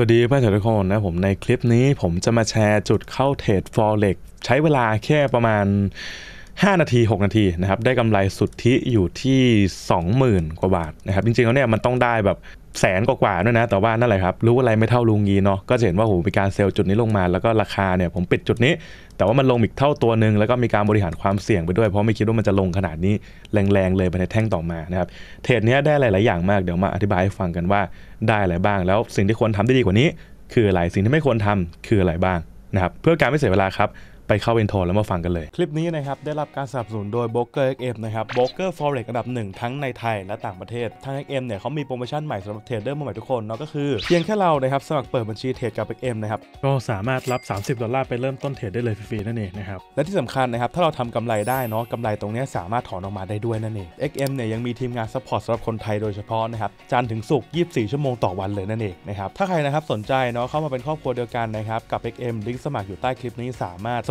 วัสดีเพื่อนทุกคนนะผมในคลิปนี้ผมจะมาแชร์จุดเข้าเทรด Forex ใช้เวลาแค่ประมาณ5นาที6นาทีนะครับได้กำไรสุทธิอยู่ที่20,000กว่าบาทนะครับจริงๆแล้วเนี่ยมันต้องได้แบบแสนกว่าๆด้วยนะแต่ว่านั่นแหละครับ รู้อะไรไม่เท่าลุงยีเนาะก็จะเห็นว่าโหมีการเซลล์จุดนี้ลงมา แล้วก็ราคาเนี่ยผมปิดจุดนี้ แต่ว่ามันลงอีกเท่าตัวหนึ่งแล้วก็มีการบริหารความเสี่ยงไปด้วยเพราะไม่คิดว่ามันจะลงขนาดนี้ แรงๆเลยไปในแท่งต่อมานะครับ เทรดนี้ได้หลายๆอย่างมากเดี๋ยวมาอธิบายให้ฟังกันว่าได้อะไรบ้าง แล้วสิ่งที่ควรทำได้ดีกว่านี้ คืออะไรสิ่งที่ไม่ควรทำคืออะไรบ้างนะครับเพื่อการไม่เสียเวลาครับไปเข้าเว็นโทนแล้วมาฟังกันเลย คลิปนี้นะครับ ได้รับการสนับสนุนโดยโบกเกอร์เอ็มนะครับโบกเกอร์ฟอเร็กอันดับหนึ่งทั้งในไทยและต่างประเทศทางเอ็มเนี่ยเขามีโปรโมชั่นใหม่สำหรับเทรดเดอร์มใหม่ทุกคนเนาะก็คือเพียงแค่เรานะครับ สมัครเปิดบัญชีเทรดกับเอ็มนะครับ ก็สามารถรับ 30ดอลลาร์ไปเริ่มต้นเทรดได้เลยฟรีๆนั่นเองนะครับและที่สำคัญนะครับถ้าเราทำกำไรได้เนาะกำไรตรงนี้สามารถถอนออกมาได้ด้วยนั่นเองเอ็กเนี่ยยังมีทีมงานซัพพอร์ตสำหรับคนไทยโดยเฉพาะนะครับจันถึงสุก24ชั่วโมงต่อวันเลยนั่นเองนะครับถ้าใครนะครับสนใจเนาะเข้ามาเป็นครอบครัวเดียวกันนะครับกับลิงก์สมัครอยู่ใต้คลิปนี้สามารถส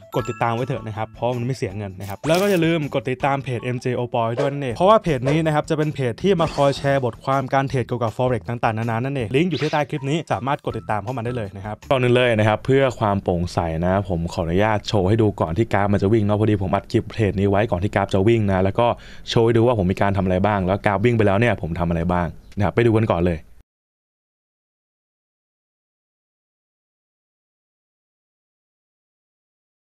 กดติดตามไว้เถอะนะครับ เพราะมันไม่เสียเงินนะครับ แล้วก็อย่าลืมกดติดตามเพจ MJ o p o y ด้วยนั่นเองเพราะว่าเพจนี้นะครับจะเป็นเพจที่มาคอยแชร์บทความการเทรดเกี่ยวกับ forex ต่าง ๆ นานา นั่นเอง ลิงก์อยู่ที่ใต้คลิปนี้ สามารถกดติดตามเข้ามาได้เลยนะครับก่อนนึ่งเลยนะครับ เพื่อความโปร่งใสนะ ผมขออนุญาตโชว์ให้ดูก่อนที่กราฟมันจะวิ่งเนาะ พอดีผมอัดคลิปเพจนี้ไว้ก่อนที่กราฟจะวิ่งนะ แล้วก็โชว์ให้ดูว่าผมมีการทำอะไรบ้าง แล้วกราฟวิ่งไปแล้วเนี่ยผมทำอะไรบ้างนะครับไปดูกันก่อนเลย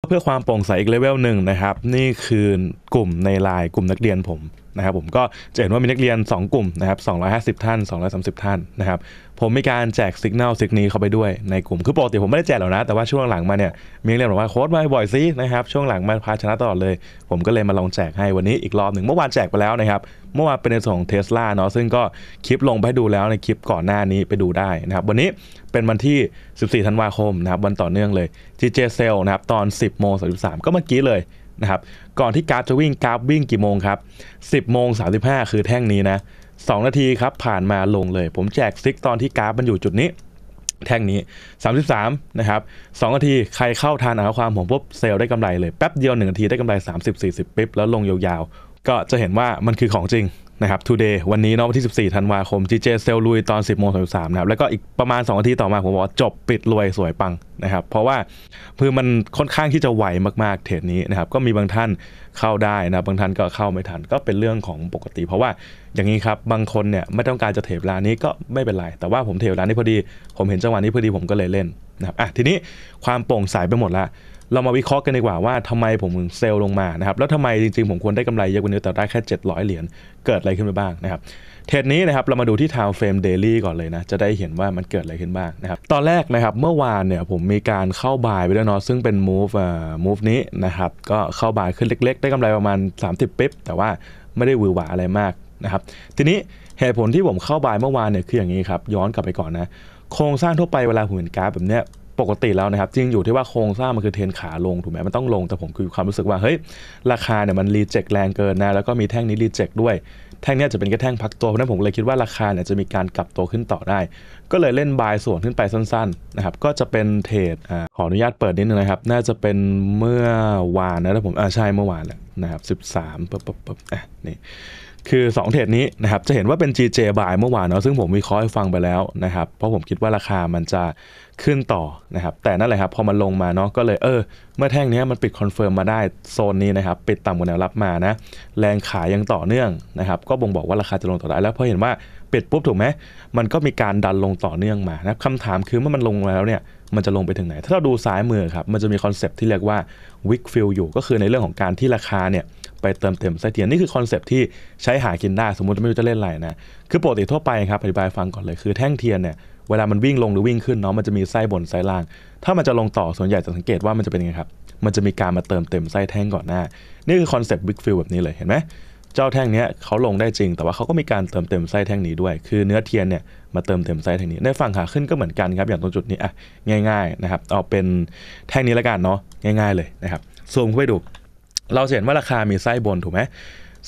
เพื่อความโปร่งใสอีกเลเวลหนึ่งนะครับนี่คือกลุ่มในไลน์กลุ่มนักเรียนผมนะครับผมก็จะเห็นว่ามีนักเรียน 2 กลุ่มนะครับ250 ท่าน 230 ท่านนะครับผมมีการแจกสัญญาณสิกนี้เข้าไปด้วยในกลุ่มคือปกติผมไม่ได้แจกหรอกนะแต่ว่าช่วงหลังมาเนี่ยมีเรียนบอกว่าโค้ดมาบ่อยซินะครับช่วงหลังมาพาชนะตลอดเลย ผมก็เลยมาลองแจกให้วันนี้อีกรอบหนึ่งเมื่อวานแจกไปแล้วนะครับเมื่อวานเป็นในส่วนของเทสลาเนาะซึ่งก็คลิปลงไปดูแล้วในคลิปก่อนหน้านี้ไปดูได้นะครับวันนี้เป็นวันที่ 14ธันวาคมนะครับวันต่อเนื่องเลยที่เจเซลนะครับตอน 10โมง33ก็เมื่อกี้เลยนะครับก่อนที่กราฟจะวิ่งกราฟวิ่งกี่โมงครับ 10โมง35 คือแท่งนี้นะ 2 นาทีครับผ่านมาลงเลย ผมแจกซิกตอนที่กราฟ มันอยู่จุดนี้ แท่งนี้ 33 นะครับ 2 นาทีใครเข้าทานเอาความผมปุ๊บเซลได้กำไรเลยแป๊บเดียว1นาทีได้กำไร 30-40ปิ๊บแล้วลงยาวๆก็จะเห็นว่ามันคือของจริงนะครับ today วันนี้เนาะวันที่ 14ธันวาคมจีเจเซลลุยตอน 10โมง33นะครับ แล้วก็อีกประมาณ2อาทีต่อมาผมบอกจบปิดรวยสวยปัง นะครับ เพราะว่าพือมันค่อนข้างที่จะไหวมากๆเทรดนี้นะครับ ก็มีบางท่านเข้าได้นะ บางท่านก็เข้าไม่ทันก็เป็นเรื่องของปกติ เพราะว่าอย่างนี้ครับ บางคนเนี่ยไม่ต้องการจะเทรดเวลานี้ก็ไม่เป็นไร แต่ว่าผมเทรดเวลานี้พอดี ผมเห็นจังหวะนี้พอดีผมก็เลยเล่นนะครับอ่ะทีนี้ความโปร่งใสไปหมดละเรามาวิเคราะห์กันดีกว่าว่า ทำไมผมเซลล์ลงมานะครับแล้วทำไมจริงๆผมควรได้กำไรเยอะกว่านี้แต่ได้แค่ 700 เหรียญเกิดอะไรขึ้นไปบ้างนะครับเทรดนี้นะครับเรามาดูที่ Time Frame Daily ก่อนเลยนะจะได้เห็นว่ามันเกิดอะไรขึ้นบ้างนะครับตอนแรกนะครับเมื่อวานเนี่ยผมมีการเข้าบายไปด้วยเนาะซึ่งเป็น move อ่อ move นี้นะครับก็เข้าบายขึ้นเล็กๆ ได้กำไรประมาณ 30 ปิ๊บ แต่ว่าไม่ได้วือหวาอะไรมากนะครับทีนี้เหตุผลที่ผมเข้าบายเมื่อวานเนี่ยคืออย่างนี้ครับย้อนกลับไปก่อนนะโครงสร้างทั่วไปเวลาหุ่นกราฟแบบเนี้ยปกติแล้วนะครับจริงอยู่ที่ว่าโครงสร้างมันคือเทนขาลงถูกไหมมันต้องลงแต่ผมคือความรู้สึกว่าเฮ้ย ราคาเนี่ยมันรีเจ็คแรงเกินนะแล้วก็มีแท่งนี้รีเจ็คด้วยแท่งนี้จะเป็นแค่แท่งพักตัวเพราะนั้นผมเลยคิดว่าราคาเนี่ยจะมีการกลับตัวขึ้นต่อได้ ก็เลยเล่นบายส่วนขึ้นไปสั้นๆนะครับก็จะเป็นเทรดขออนุญาตเปิดนิดนึงนะครับน่าจะเป็นเมื่อวานนะครับผมอ่าใช่เมื่อวานแหละนะครับ13ปุ๊บปุ๊บปุ๊บอ่ะนี่คือ 2 เทรดนี้นะครับจะเห็นว่าเป็น GJ บ่ายเมื่อวานเนาะซึ่งผมวิเคราะห์ให้ฟังไปแล้วนะครับเพราะผมคิดว่าราคามันจะขึ้นต่อนะครับแต่นั่นแหละครับพอมันลงมาเนาะก็เลยเออเมื่อแท่งนี้มันปิดคอนเฟิร์มมาได้โซนนี้นะครับปิดต่ำกว่าแนวรับมานะแรงขายยังต่อเนื่องนะครับ ก็บ่งบอกว่าราคาจะลงต่อได้แล้วพอเห็นว่าปิดปุ๊บถูกไหมมันก็มีการดันลงต่อเนื่องมานะครับคำถามคือเมื่อมันลงมาแล้วเนี่ยมันจะลงไปถึงไหน ถ้าเราดูซ้ายมือครับมันจะมีคอนเซปต์ที่เรียกว่าวิกฟิลอยู่ ก็คือในเรื่องของการที่ราคาเนี่ยไปเติมเต็มไส้เทียนนี่คือคอนเซปที่ใช้หากินได้สมมติไม่รู้จะเล่นอะไรนะคือปกติทั่วไปครับอธิบายฟังก่อนเลยคือ แท่งเทียนเนี่ยเวลามันวิ่งลงหรือวิ่งขึ้นเนาะมันจะมีไส้บนไส้ล่าง ถ้ามันจะลงต่อส่วนใหญ่จะสังเกตว่ามันจะเป็นยังไงครับมันจะมีการมาเติมเต็มไส้แท่งก่อนหน้า นี่คือคอนเซปต์บิ๊กฟิลแบบนี้เลยเห็นไหมเจ้าแท่งนี้เขาลงได้จริง แต่ว่าเขาก็มีการเติมเต็มไส้แท่งนี้ด้วย คือเนื้อเทียนเนี่ยมาเติมเต็มไส้แท่งนี้ในฝั่งขาขึ้นก็เหมือนกันครับ อย่างตรงจุดนี้อ่ะง่ายๆนะครับเอาเป็นแท่งนี้แล้วกันเนาะง่าย ๆเลยนะครับซูมเข้าไปดูเราเห็นว่าราคามีไส้บน ถูกไหม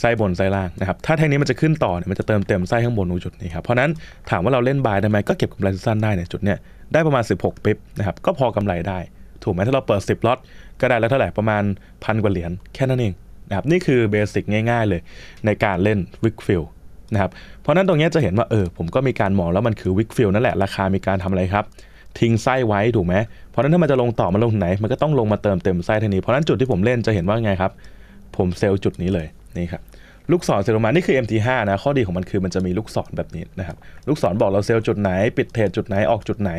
ไส้บนไส้ล่างนะครับถ้าแท่งนี้มันจะขึ้นต่อเนี่ยมันจะเติมเต็มไส้ข้างบนตรงจุดนี้ครับ เพราะนั้นถามว่าเราเล่นบายได้ไหมก็เก็บกำไรสั้นได้ในจุดเนี้ยได้ประมาณ 16ปิ๊บนะครับก็พอกำไรได้ ถูกไหมถ้าเราเปิด 10ล็อตก็ได้แล้วเท่าไหร่ประมาณพันกว่าเหรียญแค่นั้นเองนะครับนี่คือเบสิกง่ายๆ เลยในการเล่นวิกฟิลนะครับเพราะนั้นตรงนี้จะเห็นว่าเออผมก็มีการมองแล้วมันคือวิกฟิลนั่นแหละราคามีการทำอะไรครับทิ้งไส้ไว้ ถูกไหม เพราะนั้นถ้ามันจะลงต่อมันลงไหน มันก็ต้องลงมาเติมเต็มไส้ทีนี้เพราะนั้นจุดที่ผมเล่นจะเห็นว่าไงครับผมเซลล์จุดนี้เลยนี่ครับลูกศรเซลล์มานี่คือ MT5 นะข้อดีของมันคือมันจะมีลูกศรแบบนี้นะครับลูกศรบอกเราเซลล์จุดไหนปิดเทรดจุดไหนออกจุดไหน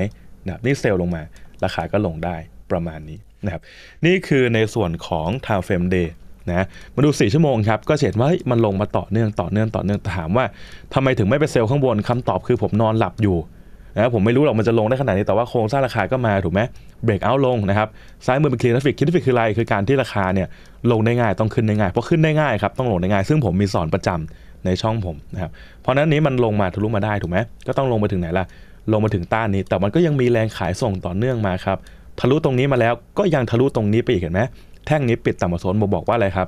นะนี่เซลล์ลงมาราคาก็ลงได้ประมาณนี้นะครับนี่คือในส่วนของ time frame day นะมาดู 4 ชั่วโมงครับ ก็เห็นว่ามันลงมาต่อเนื่องต่อเนื่องต่อเนื่องถามว่า ทำไมถึงไม่ไปเซลล์ข้างบนคำตอบคือผมนอนหลับอยู่นะผมไม่รู้หรอกมันจะลงได้ขนาดนี้ แต่ว่าโครงสร้างราคาก็มาถูกไหมเบรกเอา ลงนะครับซ้ายมือเป็นคลีนทราฟิกคลีนทราฟิกคืออะไร คือการที่ราคาเนี่ยลงได้ง่ายต้องขึ้นได้ง่ายเพราะขึ้นได้ง่ายครับต้องลงได้ง่าย ซึ่งผมมีสอนประจำในช่องผมนะครับเพราะนั้นนี้มันลงมาทะลุมาได้ถูกไหมก็ต้องลงไปถึงไหนล่ะลงมาถึงต้านนี้ แต่มันก็ยังมีแรงขายส่งต่อเนื่องมาครับทะลุตรงนี้มาแล้วก็ยังทะลุตรงนี้ไปอีกเห็นไหมแท่งนี้ปิดต่ำกว่าโซนบอกว่าอะไรครับ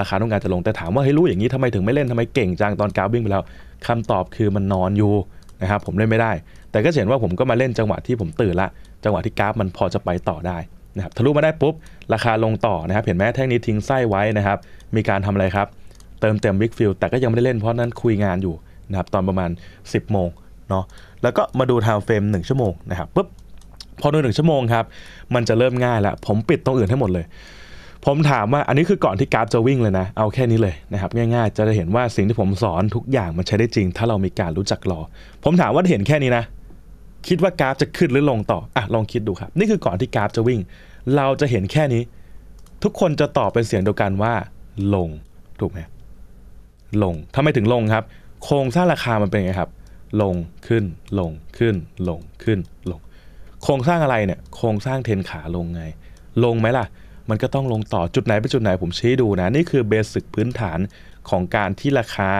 ราคาต้องการจะลงแต่ถามว่าให้รู้อย่างนี้ทำไมถึงไม่เล่นทำไมเก่งจังตอนกราวิ่งไปแล้วคาตอบคือมันนอนอยู่นะครับผมเล่นไม่ได้ แต่ก็เห็นว่าผมก็มาเล่นจังหวะที่ผมตื่นละ จังหวะที่กราฟมันพอจะไปต่อได้นะครับทะลุมาได้ปุ๊บ ราคาลงต่อนะครับเห็นไหมแท่งนี้ทิ้งไส้ไว้นะครับมีการทำอะไรครับ เติมเต็มวิกฟิลแต่ก็ยังไม่ได้เล่นเพราะนั้นคุยงานอยู่นะครับตอนประมาณ 10 โมงเนาะแล้วก็มาดูไทม์เฟรม1ชั่วโมงนะครับปุ๊บพอดูหนึ่งชั่วโมงครับมันจะเริ่มง่ายละผมปิดตรงอื่นให้หมดเลยผมถามว่าอันนี้คือก่อนที่กราฟจะวิ่งเลยนะ เอาแค่นี้เลยนะครับ ง่ายๆ จะได้เห็นว่าสิ่งที่ผมสอนทุกอย่างมันใช้ได้จริง ถ้าเรามีการรู้จักรอ ผมถามว่าเห็นแค่นี้นะ คิดว่ากราฟจะขึ้นหรือลงต่ออ่ะ ลองคิดดูครับ นี่คือก่อนที่กราฟจะวิ่งเราจะเห็นแค่นี้ ทุกคนจะตอบเป็นเสียงเดียวกันว่า ลงถูกไหมลงทำไมถึงลงครับ โครงสร้างราคามันเป็นไงครับ ลงขึ้น ลงขึ้น ลงขึ้นลง โครงสร้างอะไรเนี่ยโครงสร้างเทนขาลงไง ลงไหมล่ะมันก็ต้องลงต่อจุดไหนเป็นจุดไหนผมชี้ดูนะนี่คือเบสิกพื้นฐานของการที่ราคา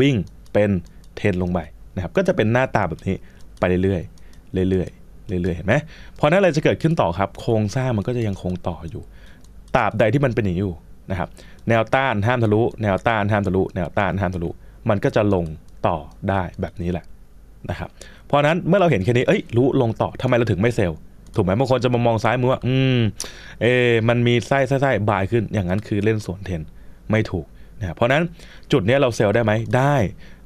วิ่งเป็นเทรนลงไปนะครับก็จะเป็นหน้าตาแบบนี้ไปเรื่อยๆเรื่อยๆเรื่อยๆเห็นไหมเพราะนั้นอะไรจะเกิดขึ้นต่อครับ โครงสร้างมันก็จะยังคงต่ออยู่ตราบใดที่มันเป็นอย่างนี้อยู่นะครับแนวต้านห้ามทะลุ แนวต้านห้ามทะลุ แนวต้านห้ามทะลุ มันก็จะลงต่อได้แบบนี้แหละนะครับเพราะนั้นเมื่อเราเห็นแค่นี้เอ้ยรู้ลงต่อทำไมเราถึงไม่เซลล์ถูกไหมบางคนจะมามองซ้ายมือว่าอืมเอมันมีไส้ไส้ไส้บายขึ้นอย่างนั้นคือเล่นสวนเทน ไม่ถูกนะเพราะนั้นจุดนี้เราเซลล์ได้ไหมได้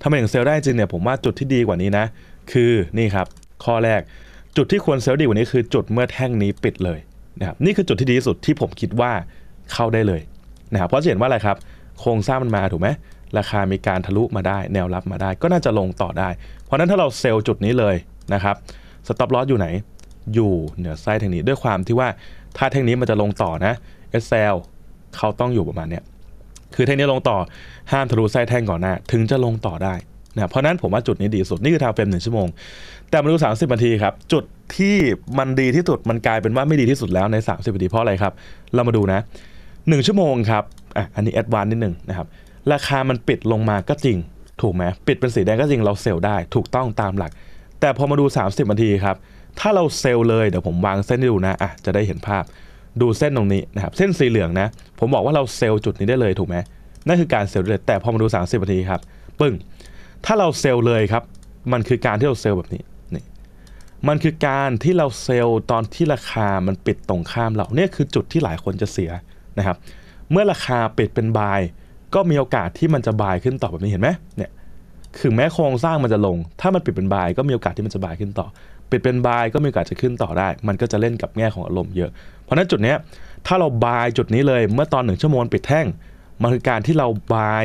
ถ้าม่ถึงเซลล์ได้จริงเนี่ยผมว่าจุดที่ดีกว่านี้นะ คือนี่ครับข้อแรกจุดที่ควรเซลล์ดีกว่านี้คือ จุดเมื่อแท่งนี้ปิดเลยนะครับนี่คือจุดที่ดีที่สุดที่ผมคิดว่าเข้าได้เลยนะครับเพราะเห็นว่าอะไรครับ โครงสร้างมันมาถูกไหมราคามีการทะลุมาได้ แนวรับมาได้ ก็น่าจะลงต่อได้ เพราะนั้นถ้าเราเซลล์จุดนี้เลยนะครับสต็อปลอสอยู่ไหนอยู่เหนือไส้แท่งนี้ด้วยความที่ว่าถ้าแท่งนี้มันจะลงต่อนะอสเซเขาต้องอยู่ประมาณเนี้ยคือแท่งนี้ลงต่อห้ามทะลุไส้แท่งก่อนหน้าถึงจะลงต่อได้นะเพราะนั้นผมว่าจุดนี้ดีสุดนี่คือทาวเฟรมหนึ่งชั่วโมงแต่มาดู30นาทีครับจุดที่มันดีที่สุดมันกลายเป็นว่าไม่ดีที่สุดแล้วใน 30นาทีเพราะอะไรครับ เรามาดูนะ 1 ชั่วโมงครับอ่ะอันนี้แอดวานนิดหนึ่งนะครับ ราคามันปิดลงมาก็จริงถูกไหมปิดเป็นสีแดงก็จริงเราเซลล์ได้ถูกต้องตามหลัก แต่พอมาดู 30นาทีครับถ้าเราเซลเลยเดี๋ยวผมวางเส้นให้ดูนะ อ่ะ จะได้เห็นภาพ ดูเส้นตรงนี้นะครับ เส้นสีเหลืองนะ ผมบอกว่าเราเซลจุดนี้ได้เลยถูกไหมนั่นคือการเซลเลยแต่พอมาดู30นาทีครับ ปึ้ง ถ้าเราเซลเลยครับ มันคือการที่เราเซลแบบนี้ นี่ มันคือการที่เราเซลตอนที่ราคามันปิดตรงข้ามเรา เนี่ยคือจุดที่หลายคนจะเสียนะครับ เมื่อราคาปิดเป็นบาย ก็มีโอกาสที่มันจะบายขึ้นต่อแบบนี้เห็นไหม เนี่ยคือแม้โครงสร้างมันจะลง ถ้ามันปิดเป็นบาย ก็มีโอกาสที่มันจะบายขึ้นต่อปิดเป็นบายก็มีโอกาสจะขึ้นต่อได้ มันก็จะเล่นกับแง่ของอารมณ์เยอะ เพราะนั้นจุดนี้ถ้าเราบายจุดนี้เลยเมื่อตอนหนึ่งชั่วโมงปิดแท่งมันคือการที่เราบาย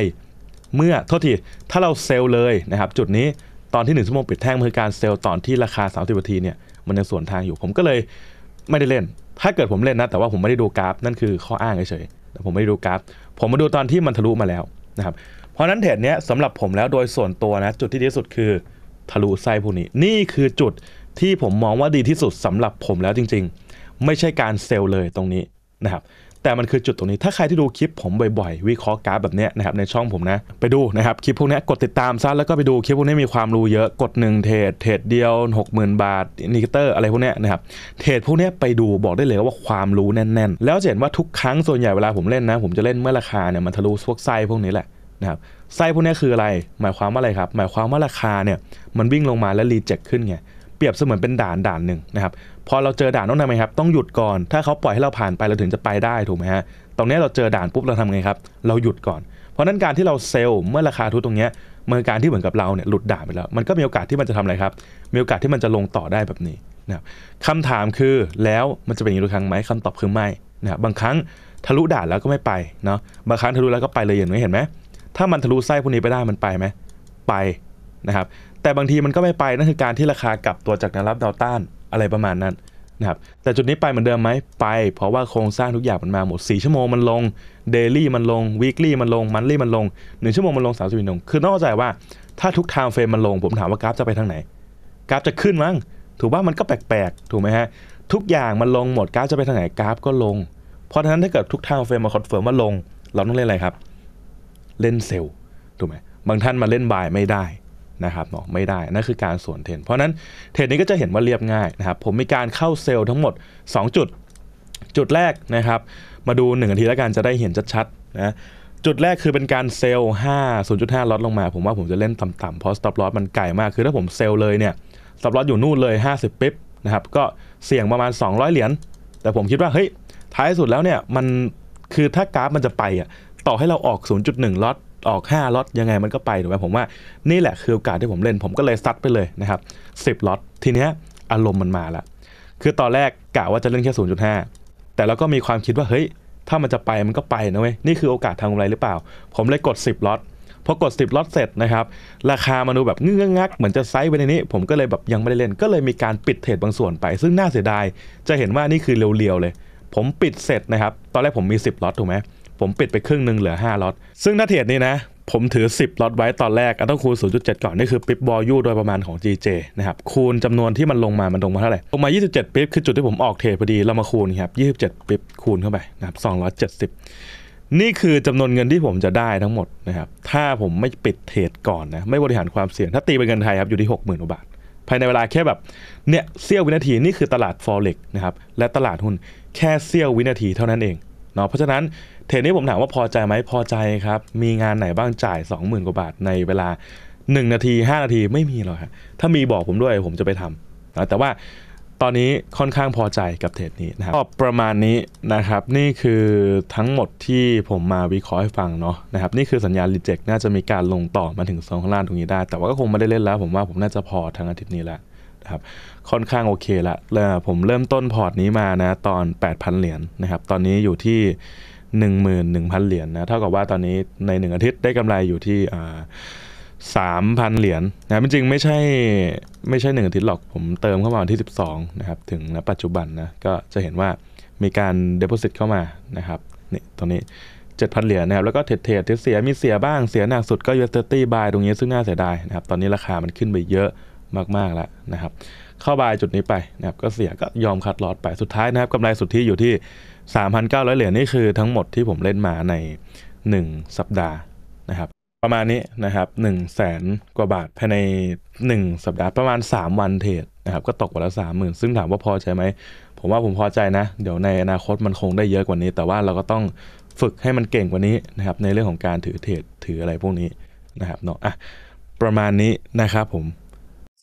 เมื่อโทษทีถ้าเราเซลเลยนะครับจุดนี้ตอนที่1ชั่วโมงปิดแท่งมันคือการเซลตอนที่ราคา30นาทีเนี่ยมันยังสวนทางอยู่ผมก็เลยไม่ได้เล่นถ้าเกิดผมเล่นนะแต่ว่าผมไม่ได้ดูกราฟนั่นคือข้ออ้างเฉยๆแต่ผมไม่ได้ดูกราฟผมมาดูตอนที่มันทะลุมาแล้วนะครับเพราะนั้นเทรดเนี้ยสำหรับผมแล้วโดยส่วนตัวนะจุดที่ดีสุดคือทะลุไซพวกนี้นี่คือจุดที่ผมมองว่าดีที่สุดสำหรับผมแล้วจริงๆ ไม่ใช่การเซลเลยตรงนี้นะครับแต่มันคือจุดตรงนี้ถ้าใครที่ดูคลิปผมบ่อยๆ วิเคราะห์กราฟแบบนี้นะครับในช่องผมนะไปดูนะครับ คลิปพวกนี้กดติดตามซะแล้วก็ไปดูคลิปพวกนี้มีความรู้เยอะกด1เทรดเทรดเดียว 60,000 บาทอินดิเคเตอร์อะไรพวกนี้นะครับเทรดพวกนี้ไปดูบอกได้เลยว่าความรู้แน่น ๆ แล้วเห็นว่าทุกครั้งส่วนใหญ่เวลาผมเล่นนะผมจะเล่นเมื่อราคาเนี่ยมันทะลุพวกไส้พวกนี้แหละนะครับไส้พวกนี้คืออะไร หมายความว่าอะไรครับหมายความว่าราคาเนี่ยมันวิ่งลงมาแล้วรีเจ็คขึ้นไงเปรียบเสมือนเป็นด่านด่านหนึ่งนะครับพอเราเจอด่านต้องทำไงครับต้องหยุดก่อนถ้าเขาปล่อยให้เราผ่านไปเราถึงจะไปได้ถูกไหมฮะตรงนี้เราเจอด่านปุ๊บเราทำไงครับเราหยุดก่อน เพราะนั้นการที่เราเซลล์เมื่อราคาทุกตรงนี้เมื่อการที่เหมือนกับเราเนี่ยหลุดด่านไปแล้ว มันก็มีโอกาสที่มันจะทำอะไรครับมีโอกาสที่มันจะลงต่อได้แบบนี้นะครับคำถามคือแล้วมันจะเป็นอย่างไรกครั้งไหมคำตอบคือไม่นะครับบางครั้งทะลุด่านแล้วก็ไม่ไปเนาะบางครั้งทะลุแล้วก็ไปเลยอย่างนี้เห็นไหมถ้ามันทะลุไส้พวกนี้ไปได้มันไปไหมไปนะครับแต่บางทีมันก็ไม่ไป นั่นคือการที่ราคากลับตัวจากแนวรับแนวต้านอะไรประมาณนั้นนะครับแต่จุดนี้ไปเหมือนเดิมไหมไปเพราะว่าโครงสร้างทุกอย่างมันมาหมด 4 ชั่วโมงมันลงเดลี่มันลงวีคลี่มันลง มันลี่มันลง 1 ชั่วโมงมันลง3มวินลงคือต้องเข้าใจว่าถ้าทุกทา์เฟรมมันลงผมถามว่ากราฟจะไปทางไหน กราฟจะขึ้นมั้งถูกว่ามันก็แปลกๆถูกไหมฮะทุกอย่างมันลงหมดกราฟจะไปทางไหนกราฟก็ลงเพราะฉะนั้นถ้าเกิดทุกทา์เฟรมมาคอนเฟิร์มว่าลงเราต้องเล่นอะไรครับ เล่นเซลล์ถูกไหมบางท่านมาเล่นบายไม่ได้นะครับเนาะไม่ได้ นั่นคือการส่วนเทรนเพราะนั้นเทรนนี้ก็จะเห็นว่าเรียบง่ายนะครับ ผมมีการเข้าเซลล์ทั้งหมด 2 จุด จุดแรกนะครับ มาดู1นาทีแล้วกันจะได้เห็นชัดๆนะ จุดแรกคือเป็นการเซลล์ห้าล็อตลงมา ผมว่าผมจะเล่นต่ำๆ เพราะสต็อปล็อตมันไกลมาก คือถ้าผมเซลล์เลยเนี่ยสต็อปล็อตอยู่นู่นเลย 50ปิ๊บนะครับ ก็เสี่ยงประมาณ 200 เหรียญ แต่ผมคิดว่าเฮ้ย ท้ายสุดแล้วเนี่ยมันคือถ้ากราฟมันจะไปอ่ะ ต่อให้เราออก0.1ล็อตออก5ล็อตยังไงมันก็ไปถูกไหมผมว่านี่แหละคือโอกาสที่ผมเล่น ผมก็เลยซัดไปเลยนะครับ 10ล็อตทีเนี้ยอารมณ์มันมาละคือตอนแรกกะว่าจะเล่นแค่ 0.5 แต่เราก็มีความคิดว่า เฮ้ย ถ้ามันจะไปมันก็ไปนะเว้ย นี่คือโอกาสทางกำไรหรือเปล่า ผมเลยกด 10ล็อตพอกด 10ล็อตเสร็จนะครับราคามันดูแบบเงื้องักเหมือนจะไซด์ไปในนี้ ผมก็เลยแบบยังไม่ได้เล่น ก็เลยมีการปิดเทรดบางส่วนไป ซึ่งน่าเสียดายจะเห็นว่านี่คือเรียวๆเลย ผมปิดเสร็จนะครับตอนแรกผมมี 10ล็อตถูกไหมผมปิดไปครึ่งหนึ่งเหลือ5ล็อต ซึ่งถ้าเทียดนี้นะ ผมถือ 10ล็อตไว้ตอนแรกต้องคูณ0.7 ก่อน นี่คือปิ๊บวอลยูโดยประมาณของ GJ นะครับ คูณจำนวนที่มันลงมา มันลงมาเท่าไหร่ลงมา 27ปิ๊บคือจุดที่ผมออกเทรดพอดีเรามาคูณครับ27ปิ๊บคูณเข้าไปนะครับ270 นี่คือจำนวนเงินที่ผมจะได้ทั้งหมดนะครับ ถ้าผมไม่ปิดเทรดก่อนนะไม่บริหารความเสี่ยงถ้าตีเป็นเงินไทยครับอยู่ที่ 60,000่บาทภายในเวลาแค่แบบเนี่ยเสี้ยววินาทีนี่คือตลาด Forex นะครับและตลาดหุ้นแค่เสี้ยววินาทีเท่านั้นเองเนาะเพราะฉะนั้นเทรนนี้ผมถามว่าพอใจไหมพอใจครับมีงานไหนบ้างจ่าย20,000กว่าบาทในเวลา 1 นาที 5 นาทีไม่มีหรอกครับถ้ามีบอกผมด้วยผมจะไปทำนะแต่ว่าตอนนี้ค่อนข้างพอใจกับเทรดนี้นะครับก็ประมาณนี้นะครับนี่คือทั้งหมดที่ผมมาวิเคราะห์ให้ฟังเนาะนะครับนี่คือสัญญาณรีเจ็คน่าจะมีการลงต่อมาถึงโซนข้างล่างตรงนี้ได้ แต่ว่าก็คงไม่ได้เล่นแล้ว ผมว่าผมน่าจะพอทั้งอาทิตย์นี้แล้วนะครับค่อนข้างโอเคละแล้ว ผมเริ่มต้นพอร์ตนี้มานะตอน8,000เหรียญนนะครับ ตอนนี้อยู่ที่ 11,000 เหรียญนนะ เท่ากับว่าตอนนี้ใน 1 อาทิตย์ได้กำไรอยู่ที่สามพันเหรียญนนะจริงไม่ใช่ไม่ใช่หนึ่งอาทิตย์หรอก ผมเติมเข้ามาวันที่ 12นะครับ ถึงณปัจจุบันนะก็จะเห็นว่ามีการเด p o s i t เข้ามานะครับนี่ตรงนี้7,000เหรียญนะครับ แล้วก็เทรดเทรดเสียมีเสียบ้าง เสียหนักสุดก็ US ี้ buy ตรงนี้ซึ่งน่าเสียดายนะครับ ตอนนี้ราคามันขึ้นไปเยอะมากๆแล้วนะครับเข้าบายจุดนี้ไปนะครับก็เสียก็ยอมคัดลอดไปสุดท้ายนะครับกำไรสุทธิอยู่ที่ 3,900 เหรียญนี่คือทั้งหมดที่ผมเล่นมาใน 1 สัปดาห์นะครับ ประมาณนี้นะครับ1่งแสนกว่าบาทภายใน 1 สัปดาห์ประมาณ 3 วันเทรดนะครับก็ตกวันละหมื่นซึ่งถามว่าพอใจไหม ผมว่าผมพอใจนะ เดี๋ยวในอนาคตมันคงได้เยอะกว่านี้ แต่ว่าเราก็ต้องฝึกให้มันเก่งกว่านี้นะครับในเรื่องของการถือเทรดถืออะไรพวกนี้นะครับเนาะอ่ะประมาณนี้นะครับผม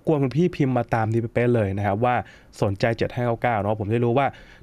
บกวนคุณพี่พิมพ์มาตามทีเป๊ะเลยนะครับว่าสนใจ7 9 9เนาะผมได้รู้ว่า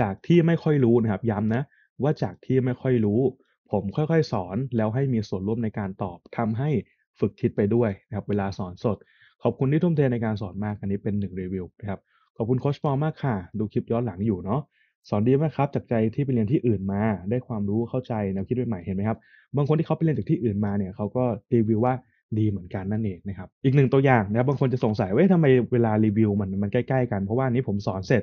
จากที่ไม่ค่อยรู้นะครับย้ำนะว่าจากที่ไม่ค่อยรู้ ผมค่อยๆสอนแล้วให้มีส่วนร่วมในการตอบทำให้ฝึกคิดไปด้วยนะครับเวลาสอนสด ขอบคุณที่ทุ่มเทในการสอนมากอันนี้เป็นหนึ่งรีวิวนะครับขอบคุณโคชปอมากค่ะ ดูคลิปย้อนหลังอยู่เนาะสอนดีมากครับจากใจที่ไปเรียนที่อื่นมา ได้ความรู้เข้าใจแนวคิดใหม่เห็นไหมครับ บางคนที่เขาไปเรียนจากที่อื่นมาเนี่ยเขาก็รีวิวว่าดีเหมือนกันนั่นเองนะครับอีกหนึ่งตัวอย่างนะครับางคนจะสงสัยว่าทำไมเวลารีวิวมันมันใกล้ๆกันเพราะว่านี้ผมสอนเสร็จ